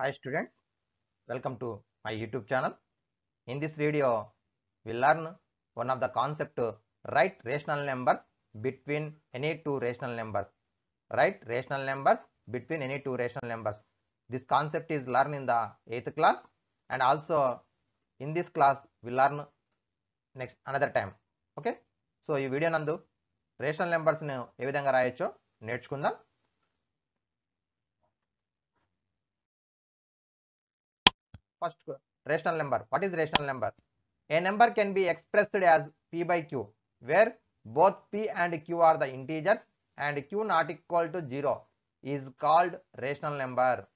Hi students, welcome to my YouTube channel. In this video, we learn one of the concept to write rational number between any two rational numbers. Write rational numbers between any two rational numbers. This concept is learned in the 8th class and also in this class we learn next another time. Okay. So ఈ video నందు rational నెంబర్స్ని ఏ విధంగా రాయొచ్చో నేర్చుకుందాం first rational number. What is rational number? A number can be expressed as p by q, where both p and q are the integers and q not equal to 0 is called rational number.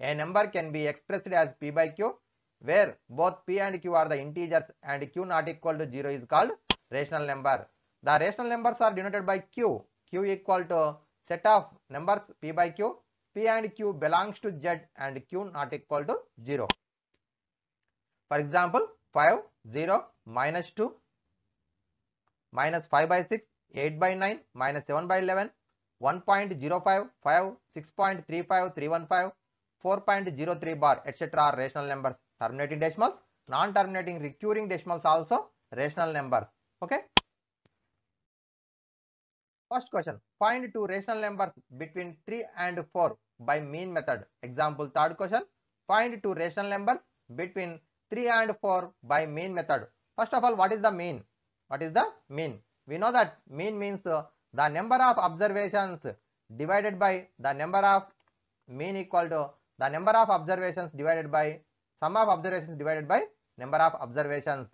A number can be expressed as p by q, where both p and q are the integers and q not equal to 0 is called rational number. The rational numbers are denoted by q, q equal to set of numbers p by q, p and q belongs to z and q not equal to 0. For example, 5, 0, minus 2, minus 5 by 6, 8 by 9, minus 7 by 11, 1.05, 5, 6.35, 4.03 bar, etc. are rational numbers. Terminating decimals, non-terminating recurring decimals also rational numbers. Okay. First question, find two rational numbers between 3 and 4 by mean method. Example, third question, find two rational numbers between 3 and 4 by mean method. First of all, what is the mean? What is the mean? We know that mean means uh, the number of observations divided by the number of mean equal to the number of observations divided by sum of observations divided by number of observations.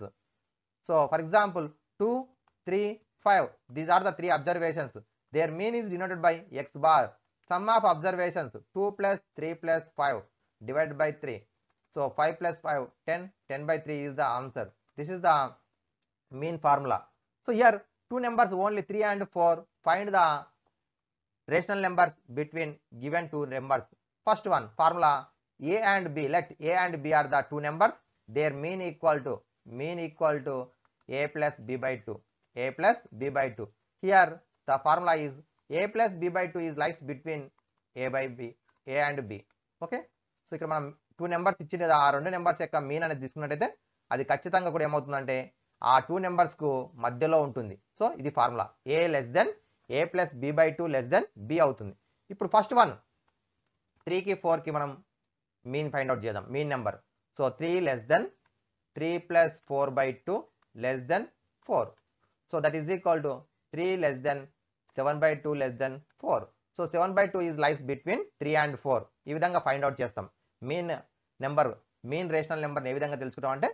So, for example, 2, 3, 5, these are the three observations. Their mean is denoted by x bar. Sum of observations 2 plus 3 plus 5 divided by 3. So 5 plus 5, 10, 10 by 3 is the answer. This is the mean formula. So here two numbers only 3 and 4 find the rational numbers between given two numbers. First one formula A and B let A and B are the two numbers their mean equal to mean equal to A plus B by 2 A plus B by 2. Here the formula is A plus B by 2 is lies between A by B A and B. Okay. so two numbers ఇచ్చిన ఆ రెండు numbers యొక్క mean అనేది తీసుకున్నట్టయితే అది ఖచ్చితంగా కూడా ఏమవుతుందంటే ఆ టూ నెంబర్స్కు మధ్యలో ఉంటుంది సో ఇది formula A less than A plus B by two less than B అవుతుంది ఇప్పుడు ఫస్ట్ వన్ త్రీకి ఫోర్కి మనం మీన్ ఫైండ్ అవుట్ చేద్దాం mean number so three less than three plus four by two less than four so that is equal to three less than seven by two less than four so seven by two is lies between three and four ఈ విధంగా find out చేస్తాం mean number main rational నెంబర్ని ఏ విధంగా తెలుసుకుంటాం అంటే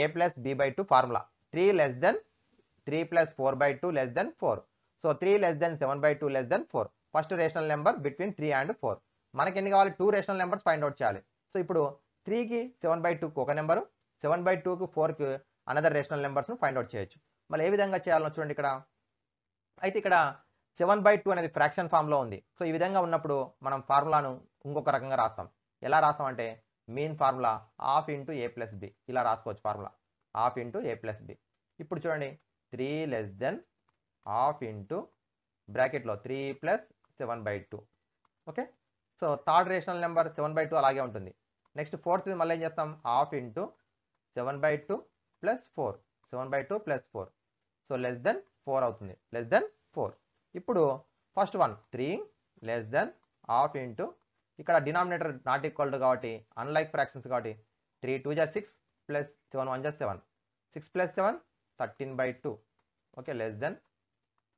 A plus B by two formula three less than three plus four by two less than four so three less than seven by two less than four first rational number between three and four మనకి ఎన్ని కావాలి two rational numbers find out చేయాలి so ఇప్పుడు త్రీకి seven by టూకి ఒక number seven by టూకి ఫోర్కి అనదర్ రేషనల్ నెంబర్స్ను ఫైండ్ అవుట్ చేయొచ్చు మళ్ళీ ఏ విధంగా చేయాలని చూడండి ఇక్కడ అయితే ఇక్కడ సెవెన్ బై టూ అనేది ఫ్రాక్షన్ ఫామ్లో ఉంది సో ఈ విధంగా ఉన్నప్పుడు మనం ఫార్ములాను ఇంకొక రకంగా రాస్తాం ఎలా రాస్తాం అంటే main formula half into A plus B ఇలా రాసుకోవచ్చు formula half into A plus B ఇప్పుడు చూడండి three less than half into బ్రాకెట్లో three plus seven by two okay so third rational number seven by two అలాగే ఉంటుంది next fourth మళ్ళీ ఏం చేస్తాం half into seven by two plus four seven by two plus four so less than four అవుతుంది less than four ఇప్పుడు first one three less than half into ఇక్కడ denominator not equal to కాబట్టి unlike fractions కాబట్టి three two జా six plus seven one జా seven six plus seven thirteen by two okay less than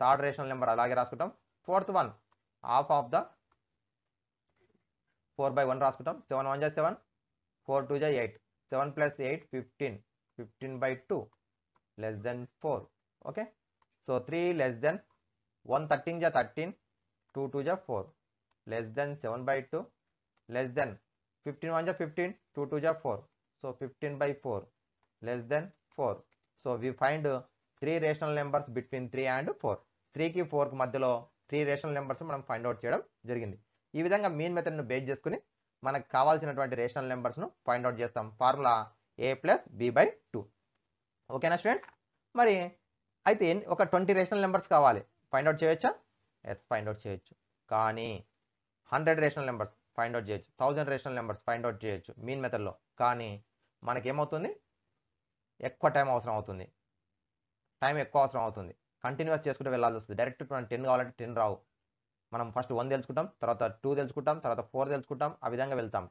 third rational number అలాగే రాసుకుంటాం fourth one half of the four by one రాసుకుంటాం seven one జా seven four two జా eight seven plus eight fifteen fifteen by two less than four okay so three less than one thirteen జా thirteen two two జా four less than seven by two less than 15 1 ja 15 2 2 ja 4 so 15 by 4 less than 4 so we find uh, three rational numbers between 3 and 4 3 కి 4 కి మధ్యలో three rational numbers మనం find out చేయడం జరిగింది ఈ విధంగా mean మెథడ్ను base చేసుకుని మనకు కావాల్సినటువంటి రేషనల్ నెంబర్స్ను ఫైండ్ అవుట్ చేస్తాం formula A plus B by two ఓకేనా స్టూడెంట్స్ మరి అయితే ఒక ట్వంటీ రేషనల్ నెంబర్స్ కావాలి ఫైండ్ అవుట్ చేయొచ్చా ఎస్ ఫైండ్ అవుట్ చేయొచ్చు కానీ hundred rational numbers find out చేయొచ్చు thousand rational numbers find out చేయొచ్చు మీన్ మెథడ్లో కానీ మనకేమవుతుంది ఎక్కువ టైం అవసరం అవుతుంది టైం ఎక్కువ అవసరం అవుతుంది కంటిన్యూస్ చేసుకుంటే వెళ్ళాల్సి వస్తుంది డైరెక్ట్ మనం టెన్ కావాలంటే టెన్ రావు మనం ఫస్ట్ వన్ తెలుసుకుంటాం తర్వాత టూ తెలుసుకుంటాం తర్వాత ఫోర్ తెలుసుకుంటాం ఆ విధంగా వెళ్తాం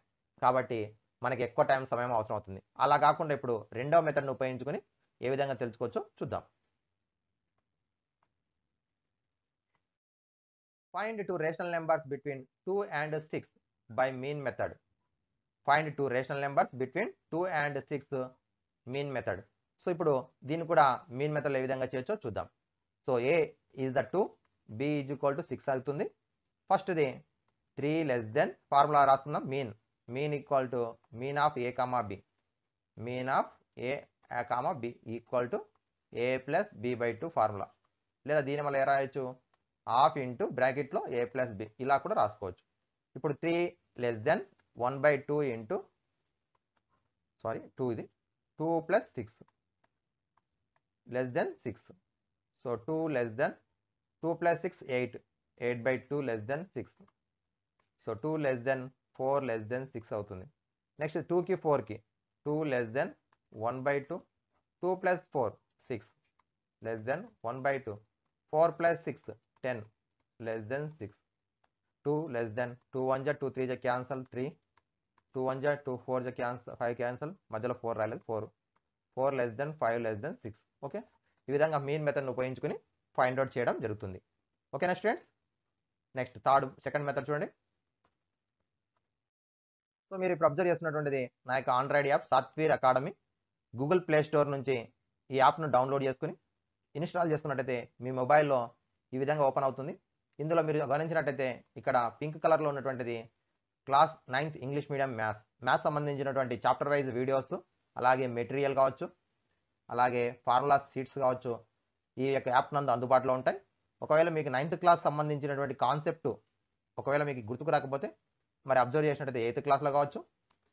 కాబట్టి మనకి ఎక్కువ టైం సమయం అవసరం అవుతుంది అలా కాకుండా ఇప్పుడు రెండవ మెథడ్ని ఉపయోగించుకొని ఏ విధంగా తెలుసుకోవచ్చో చూద్దాం find two rational numbers between two and six by mean method find two rational numbers between two and six mean method so ఇప్పుడు దీన్ని కూడా మీన్ మెథడ్లో ఏ విధంగా చేయొచ్చో చూద్దాం so A is the two B is equal to six అవుతుంది ఫస్ట్ది త్రీ లెస్ దెన్ ఫార్ములా రాసుకుందాం mean mean equal to mean of A comma B mean of A comma B equal to A plus B by two formula లేదా దీని వల్ల ఏ రాయొచ్చు half into బ్రాకెట్లో ఏ plus B ఇలా కూడా రాసుకోవచ్చు ఇప్పుడు three less than one by two into sorry two ఇది two plus six less than six so two less than two plus six eight eight by two less than six so two less than four less than six అవుతుంది next టూకి ఫోర్కి two less than one by two two plus four six less than one by two four plus six ten less than six two less than two one జా two three జా cancel three two one జా two four జా cancel five cancel మధ్యలో four రాలేదు four four less than five less than six okay ఈ విధంగా main మెథడ్ని ఉపయోగించుకుని find out చేయడం జరుగుతుంది ఓకేనా students next third second method చూడండి సో మీరు ఇప్పుడు అబ్జర్వ్ చేస్తున్నటువంటిది నా యొక్క Android app Satvir academy Google Play Store నుంచి ఈ యాప్ను డౌన్లోడ్ చేసుకుని ఇన్స్టాల్ చేసుకున్నట్టయితే మీ మొబైల్లో ఈ విధంగా ఓపెన్ అవుతుంది ఇందులో మీరు గమనించినట్టయితే ఇక్కడ పింక్ కలర్లో ఉన్నటువంటిది class ninth English medium maths maths సంబంధించినటువంటి చాప్టర్ వైజ్ వీడియోస్ అలాగే మెటీరియల్ కావచ్చు అలాగే ఫార్ములా షీట్స్ కావచ్చు ఈ యొక్క యాప్ నందు అందుబాటులో ఉంటాయి ఒకవేళ మీకు నైన్త్ క్లాస్ సంబంధించినటువంటి కాన్సెప్ట్ ఒకవేళ మీకు గుర్తుకు రాకపోతే మరి అబ్జర్వ్ చేసినట్టయితే ఎయిత్ క్లాస్లో కావచ్చు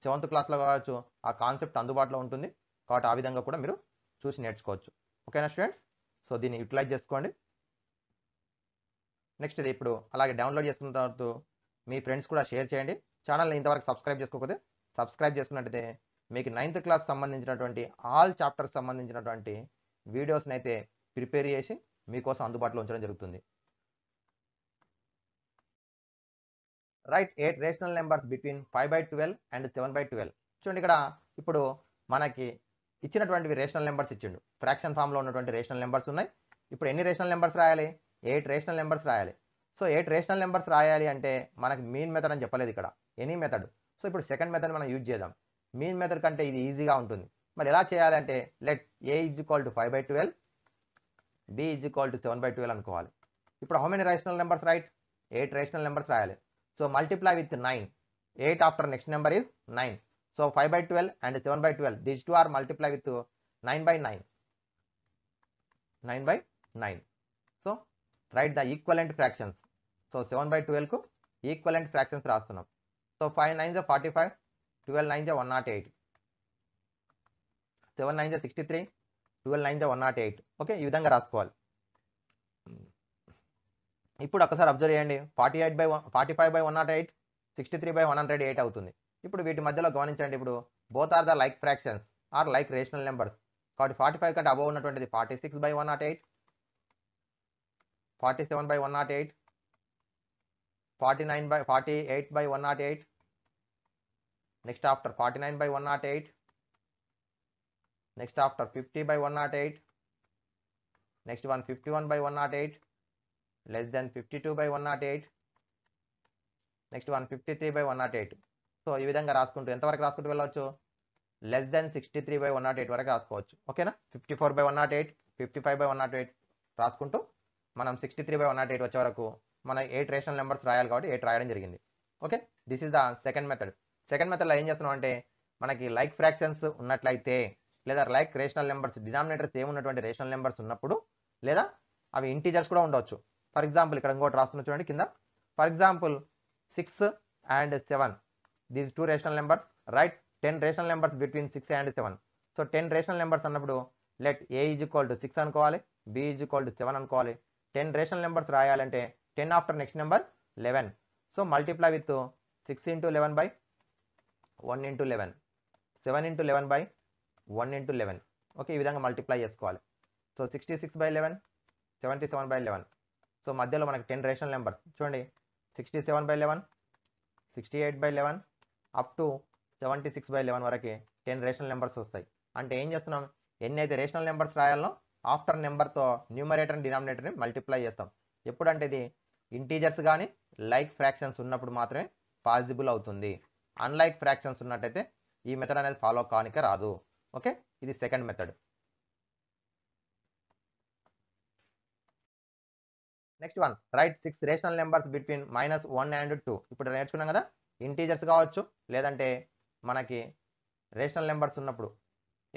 సెవెంత్ క్లాస్లో కావచ్చు ఆ కాన్సెప్ట్ అందుబాటులో ఉంటుంది కాబట్టి ఆ విధంగా కూడా మీరు చూసి నేర్చుకోవచ్చు ఓకేనా స్టూడెంట్స్ సో దీన్ని యూటిలైజ్ చేసుకోండి నెక్స్ట్ ఇది ఇప్పుడు అలాగే డౌన్లోడ్ చేసుకున్న తర్వాత మీ ఫ్రెండ్స్ కూడా షేర్ చేయండి ఛానల్ని ఇంతవరకు సబ్స్క్రైబ్ చేసుకోకపోతే సబ్స్క్రైబ్ చేసుకున్నట్టయితే మీకు నైన్త్ క్లాస్ సంబంధించినటువంటి ఆల్ చాప్టర్స్ సంబంధించినటువంటి వీడియోస్ని అయితే ప్రిపేర్ చేసి మీకోసం అందుబాటులో ఉంచడం జరుగుతుంది write eight rational numbers between five by twelve and seven by twelve చూడండి ఇక్కడ ఇప్పుడు మనకి ఇచ్చినటువంటివి రేషనల్ నెంబర్స్ ఇచ్చిండు ఫ్రాక్షన్ ఫామ్లో ఉన్నటువంటి రేషనల్ నెంబర్స్ ఉన్నాయి ఇప్పుడు ఎన్ని రేషనల్ నెంబర్స్ రాయాలి ఎయిట్ రేషనల్ నెంబర్స్ రాయాలి సో ఎయిట్ రేషనల్ నెంబర్స్ రాయాలి అంటే మనకి మీన్ మెథడ్ అని చెప్పలేదు ఇక్కడ ఎనీ మెథడ్ సో ఇప్పుడు సెకండ్ మెథడ్ మనం యూజ్ చేద్దాం మీన్ మెథడ్ కంటే ఇది ఈజీగా ఉంటుంది మరి ఎలా చేయాలంటే let A is equal to five by twelve B is equal to seven by twelve అనుకోవాలి ఇప్పుడు how many rational numbers write eight rational numbers రాయాలి so multiply with nine eight after next number is nine so five by twelve and seven by twelve this two are multiply with nine by nine nine by nine so right the equivalent fractions so seven by ట్వెల్వ్కు equivalent fractions రాస్తున్నాం so five nine జా forty five twelve nine జా one nought eight seven nine జా sixty three twelve nine జా one nought eight okay ఈ విధంగా రాసుకోవాలి ఇప్పుడు ఒకసారి అబ్జర్వ్ చేయండి forty eight by forty five by one nought eight sixty three by one hundred eight అవుతుంది ఇప్పుడు వీటి మధ్యలో గమనించండి ఇప్పుడు both are the like fractions are like rational numbers కాబట్టి ఫార్టీ ఫైవ్ కంటే అబౌ ఉన్నటువంటిది forty six by one nought eight forty seven by one nought eight forty nine by forty eight by one nought eight next after forty nine by one nought eight next after fifty by one nought eight next one fifty one by one nought eight less than fifty two by one nought eight next one fifty three by one nought eight so ఈ విధంగా రాసుకుంటూ ఎంతవరకు రాసుకుంటూ వెళ్ళవచ్చు less than sixty three by one nought eight వరకు రాసుకోవచ్చు ఓకేనా fifty four by one nought eight fifty five by one nought eight రాసుకుంటూ మనం sixty three by one nought eight వచ్చే వరకు మన ఎయిట్ రేషనల్ నెంబర్స్ రాయాలి కాబట్టి ఎయిట్ రాయడం జరిగింది okay this is the second method second మెథడ్లో ఏం చేస్తున్నాం అంటే మనకి లైక్ ఫ్రాక్షన్స్ ఉన్నట్లయితే లేదా లైక్ రేషనల్ నెంబర్స్ డినామినేటర్స్ ఏమున్నటువంటి రేషనల్ నెంబర్స్ ఉన్నప్పుడు లేదా అవి ఇంటీజర్స్ కూడా ఉండవచ్చు ఫర్ ఎగ్జాంపుల్ ఇక్కడ ఇంకోటి రాస్తున్న చూడండి కింద for example six and seven these two rational numbers right ten rational numbers between six and seven so ten rational numbers అన్నప్పుడు let A is equal to six అనుకోవాలి b is equal to seven అనుకోవాలి ten rational numbers రాయాలంటే ten after next number eleven so multiply with six into eleven by one into eleven seven into eleven by one into eleven okay ఈ విధంగా multiply చేసుకోవాలి so sixty six by eleven seventy seven by eleven so మధ్యలో మనకి ten rational numbers చూడండి sixty seven by eleven sixty eight by eleven up to seventy six by eleven వరకు ten rational numbers వస్తాయి అంటే ఏం చేస్తున్నాం ఎన్ని అయితే రేషనల్ నెంబర్స్ రాయాలో ఆఫ్టర్ నెంబర్తో న్యూమరేటర్ డినామినేటర్ని మల్టిప్లై చేస్తాం ఎప్పుడంటే ఇది ఇంటీజర్స్ కానీ లైక్ ఫ్రాక్షన్స్ ఉన్నప్పుడు మాత్రమే పాసిబుల్ అవుతుంది అన్లైక్ ఫ్రాక్షన్స్ ఉన్నట్టయితే ఈ మెథడ్ అనేది ఫాలో కానిక రాదు ఓకే ఇది second method next one write six rational numbers between minus one and two ఇప్పుడు నేర్చుకున్నాం కదా ఇంటీజర్స్ కావచ్చు లేదంటే మనకి రేషనల్ నెంబర్స్ ఉన్నప్పుడు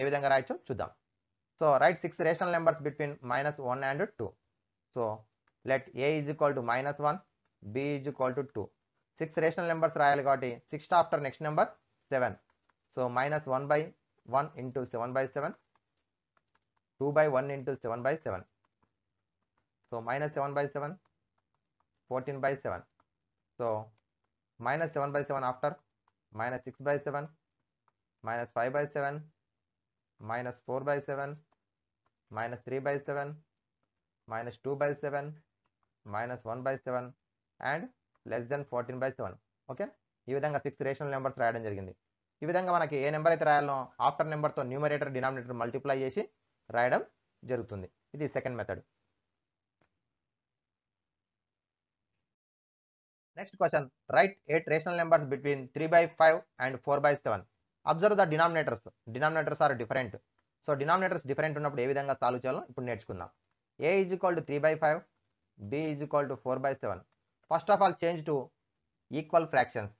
ఏ విధంగా రాయొచ్చు చూద్దాం So write six rational numbers between minus 1 and 2. So let a is equal to minus 1, b is equal to 2. Six rational numbers got a. Sixth after next number 7. So minus 1 by 1 into 7 by 7, 2 by 1 into 7 by 7. So minus 7 by 7, 14 by 7. So minus 7 by 7 after minus 6 by 7, minus 5 by 7, minus four by seven minus three by seven minus two by seven minus one by seven and less than fourteen by seven okay ఈ విధంగా six rational numbers రాయడం జరిగింది ఈ విధంగా మనకి ఏ number అయితే రాయాలో after నెంబర్తో న్యూమరేటర్ డినామినేటర్ మల్టిప్లై చేసి రాయడం జరుగుతుంది ఇది second method next question write eight rational numbers between three by five and four by seven observe the denominators denominators are different so denominators different ఉన్నప్పుడు ఏ విధంగా సాల్వ్ చేయాలో ఇప్పుడు నేర్చుకుందాం a is equal to three by five b is equal to four by seven first of all change to equal fractions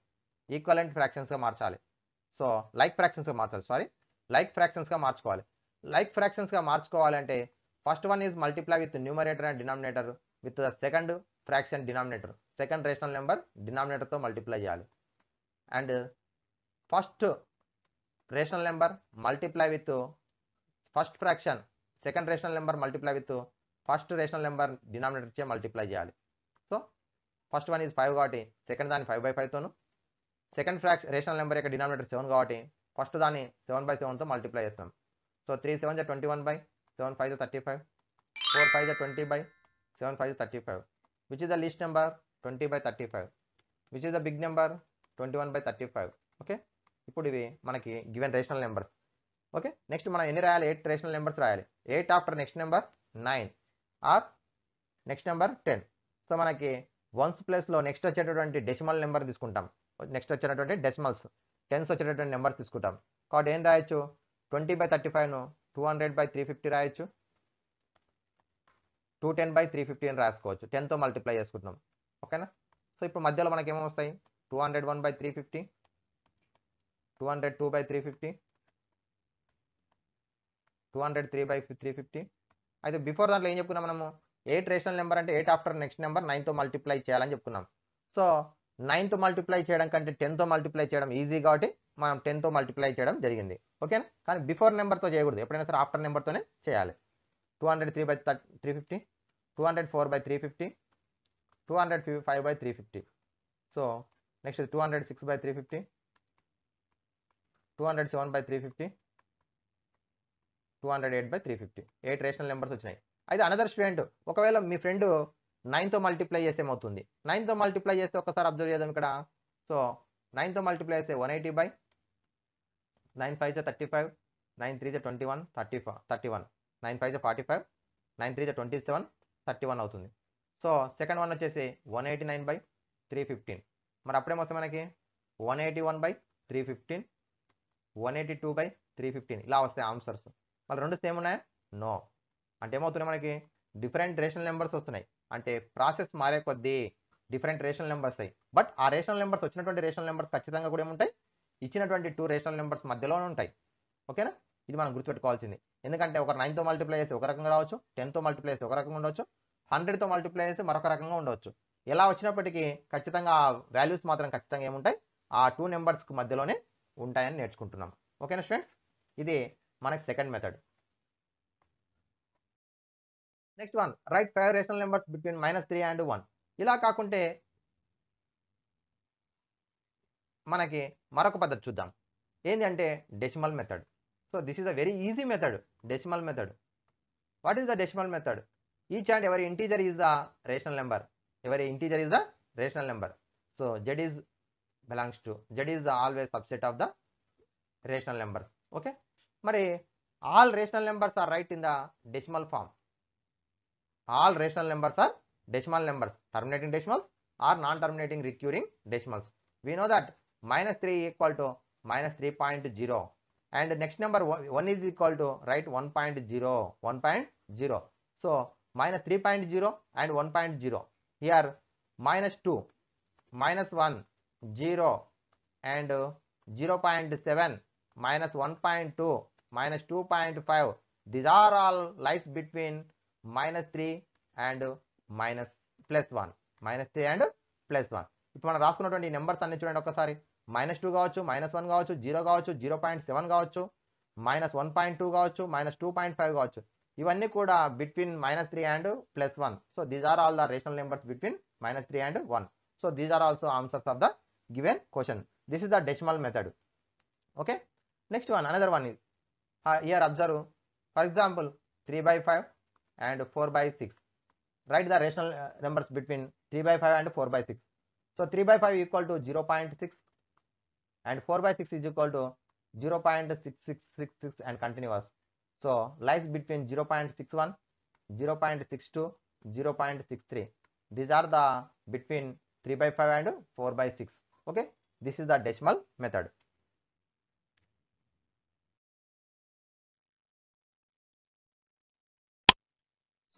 equivalent ఫ్రాక్షన్స్గా మార్చాలి so like ఫ్రాక్షన్స్గా మార్చాలి సారీ లైక్ ఫ్రాక్షన్స్గా మార్చుకోవాలి like ఫ్రాక్షన్స్గా మార్చుకోవాలంటే first one is multiply with numerator and denominator with the second fraction denominator second rational number డినామినేటర్తో multiply చేయాలి and first rational number multiply with first fraction second rational number multiply with first rational number denominator చే multiply చేయాలి so first one is five కాబట్టి second దాన్ని five by ఫైవ్తోను second fraction rational number యొక్క denominator seven కాబట్టి first దాన్ని seven by సెవెన్తో multiply చేస్తాం సో త్రీ సెవెన్ జా twenty one by seven five జా థర్టీ ఫైవ్ ఫోర్ ఫైవ్ జా ట్వంటీ బై సెవెన్ ఫైవ్ జా thirty five which is the least number twenty by thirty five which is the big number twenty one by thirty five okay ఇప్పుడు ఇవి మనకి given rational numbers okay next మనం ఎన్ని రాయాలి eight rational numbers రాయాలి eight after next number nine or next number ten so మనకి ones ప్లేస్లో next వచ్చేటటువంటి డెసిమల్ నెంబర్ తీసుకుంటాం నెక్స్ట్ వచ్చేటటువంటి డెసిమల్స్ టెన్స్ వచ్చేటటువంటి నెంబర్స్ తీసుకుంటాం కాబట్టి ఏం రాయొచ్చు ట్వంటీ బై థర్టీ ఫైవ్ను two hundred by three fifty రాయొచ్చు two ten by three fifty అని రాసుకోవచ్చు టెన్తో మల్టిప్లై చేసుకుంటున్నాం ఓకేనా సో ఇప్పుడు మధ్యలో మనకి ఏమొస్తాయి వస్తాయి two hundred one by three fifty two hundred two by three fifty two hundred three by three fifty అయితే బిఫోర్ దాంట్లో ఏం చెప్పుకున్నాం మనము ఎయిట్ రేషనల్ నెంబర్ అంటే ఎయిట్ ఆఫ్టర్ నెక్స్ట్ నెంబర్ నైన్తో మల్టిప్లై చేయాలని చెప్పుకున్నాం సో నైన్తో మల్టిప్లై చేయడం కంటే టెన్తో మల్టిప్లై చేయడం ఈజీ కాబట్టి మనం టెన్తో మల్టిప్లై చేయడం జరిగింది ఓకేనా కానీ బిఫోర్ నెంబర్తో చేయకూడదు ఎప్పుడైనా సరే ఆఫ్టర్ నెంబర్తోనే చేయాలి two hundred three by three fifty two hundred four by three fifty two hundred fifty five by three fifty so next two hundred six by three fifty 207 బై 350 208 by 350 ఎయిట్ రేషనల్ నెంబర్స్ వచ్చినాయి అయితే another student ఒకవేళ మీ friend నైన్తో multiply చేస్తే ఏమవుతుంది నైన్తో multiply చేస్తే ఒకసారి observe చేద్దాం ఇక్కడ సో నైన్తో మల్టిప్లై చేస్తే one eighty by nine five జా థర్టీ ఫైవ్ నైన్ త్రీ జా twenty one thirty five thirty one nine five జా ఫార్టీ ఫైవ్ నైన్ త్రీ జా ట్వంటీ సెవెన్ థర్టీ వన్ అవుతుంది సో సెకండ్ వన్ వచ్చేసి one eighty nine by three fifteen మరి అప్పుడేమొస్తే మనకి one eighty one by three fifteen one eighty two by three fifteen ఇలా వస్తాయి answers మళ్ళీ రెండు సేమ్ ఉన్నాయా నో అంటే ఏమవుతున్నాయి మనకి డిఫరెంట్ రేషనల్ నెంబర్స్ వస్తున్నాయి అంటే ప్రాసెస్ మారే కొద్దీ డిఫరెంట్ రేషనల్ నెంబర్స్ అయ్యి బట్ ఆ రేషనల్ నెంబర్స్ వచ్చినటువంటి రేషనల్ నెంబర్స్ ఖచ్చితంగా కూడా ఏముంటాయి ఇచ్చినటువంటి టూ రేషనల్ నెంబర్స్ మధ్యలోనే ఉంటాయి ఓకేనా ఇది మనం గుర్తుపెట్టుకోవాల్సింది ఎందుకంటే ఒక నైన్తో మల్టిప్లై చేస్తే ఒక రకంగా రావచ్చు టెన్తో మల్టిప్లై చేస్తే ఒక రకంగా ఉండవచ్చు హండ్రెడ్తో మల్టిప్లై చేస్తే మరొక రకంగా ఉండవచ్చు ఎలా వచ్చినప్పటికీ ఖచ్చితంగా ఆ వాల్యూస్ మాత్రం ఖచ్చితంగా ఏముంటాయి ఆ టూ నెంబర్స్కి మధ్యలోనే ఉంటాయని నేర్చుకుంటున్నాం ఓకేనా స్టూడెంట్స్ ఇది మనకి second method next one write five rational numbers between minus three and one ఇలా కాకుంటే మనకి మరొక పద్ధతి చూద్దాం అంటే decimal method so this is a very easy method decimal method what is the decimal method each and every integer is the rational number every integer is the rational number so Z is belongs to Z is the always subset of the rational numbers okay మరి all rational numbers are right in the decimal form all rational numbers are decimal numbers terminating decimals or non terminating recurring decimals we know that minus one equal to minus right and next number one is equal to right three point so minus one and zero here minus two minus one zero and zero point seven minus one point two minus two point five this are all life between minus three and minus plus one minus three and plus one ఇప్పుడు మనం రాసుకున్నటువంటి numbers అన్ని చూడండి ఒకసారి minus two కావచ్చు minus one కావచ్చు zero కావచ్చు zero point seven కావచ్చు మైనస్ వన్ పాయింట్ టూ కావచ్చు మైనస్ టూ పాయింట్ ఫైవ్ కావచ్చు ఇవన్నీ కూడా between minus three and plus one so these are all the rational numbers between minus three and one so these are also answers of the given question this is the decimal method okay next one another one is uh, here observe for example 3 by 5 and 4 by 6 write the rational uh, numbers between 3 by 5 and 4 by 6 so 3 by 5 equal to 0 0.6 and 4 by 6 is equal to 0 0.6666 and continuous so lies between 0 0.61 0 0.62 0 0.63 these are the between 3 by 5 and 4 by 6 okay this is the decimal method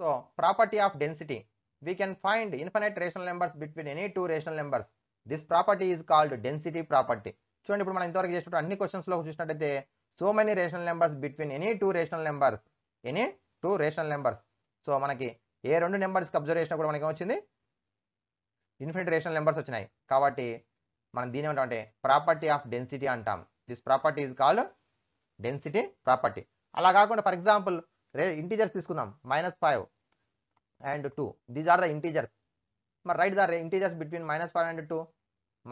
so property of density we can find infinite rational numbers between any two rational numbers this property is called density property చూడండి ఇప్పుడు మనం ఇంతవరకు చేసినప్పుడు అన్ని క్వశ్చన్స్లో చూసినట్టయితే so many rational numbers between any two rational numbers any two rational numbers so మనకి ఏ రెండు నెంబర్స్కి అబ్జర్వ్ చేసినా కూడా మనకి వచ్చింది ఇన్ఫినిట్ రేషనల్ నెంబర్స్ వచ్చినాయి కాబట్టి మనం దీని ఏమంటామంటే ప్రాపర్టీ ఆఫ్ డెన్సిటీ అంటాం this property is call density property అలా కాకుండా ఫర్ ఎగ్జాంపుల్ రే ఇంటీజర్స్ తీసుకుందాం minus five and two these are the integers మరి right the integers between minus five and two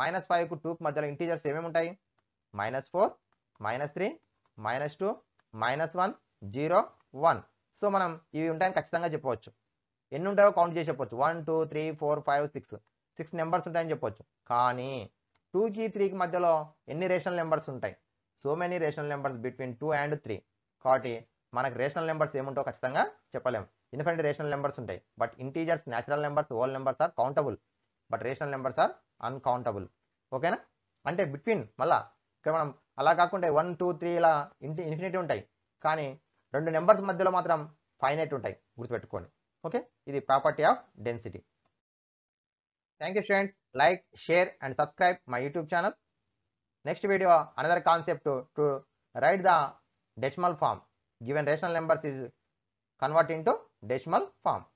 minus ఫైవ్కు టూకి మధ్యలో ఇంటీజర్స్ ఏమేమి ఉంటాయి minus four minus three minus two minus one zero one so మనం ఇవి ఉంటాయని ఖచ్చితంగా చెప్పవచ్చు ఎన్ని ఉంటాయో కౌంట్ చేసి చెప్పవచ్చు one two three four five six six numbers ఉంటాయని చెప్పవచ్చు కానీ టూకి త్రీకి మధ్యలో ఎన్ని రేషనల్ నెంబర్స్ ఉంటాయి so many rational numbers between two and three కాబట్టి మనకు రేషనల్ నెంబర్స్ ఏముంటో ఖచ్చితంగా చెప్పలేము ఇన్ఫినిట్ రేషనల్ నెంబర్స్ ఉంటాయి but integers natural numbers whole numbers are countable but rational numbers are uncountable ఓకేనా అంటే బిట్వీన్ మళ్ళా ఇక్కడ మనం అలా కాకుండా వన్ టూ త్రీ ఇలా ఇంటి ఇన్ఫినిటీ ఉంటాయి కానీ రెండు నెంబర్స్ మధ్యలో మాత్రం ఫైనైట్ ఉంటాయి గుర్తుపెట్టుకోండి ఓకే ఇది property of density thank you students like share and subscribe my YouTube channel next video another concept to write the decimal form given rational numbers is convert into decimal form